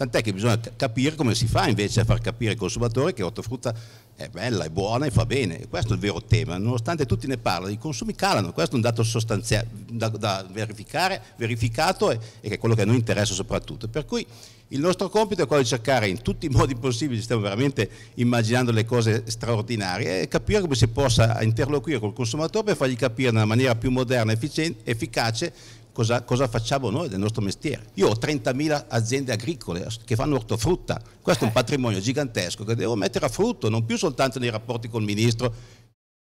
Tant'è che bisogna capire come si fa invece a far capire al consumatore che l'ortofrutta è bella, è buona e fa bene. Questo è il vero tema. Nonostante tutti ne parlano, i consumi calano. Questo è un dato sostanziale da, da verificare, verificato e, e, che è quello che a noi interessa soprattutto. Per cui il nostro compito è quello di cercare in tutti i modi possibili, stiamo veramente immaginando le cose straordinarie, e capire come si possa interloquire col consumatore per fargli capire nella maniera più moderna, efficace, cosa, cosa, facciamo noi del nostro mestiere. Io ho 30.000 aziende agricole che fanno ortofrutta, questo è un eh. patrimonio gigantesco che devo mettere a frutto, non più soltanto nei rapporti col ministro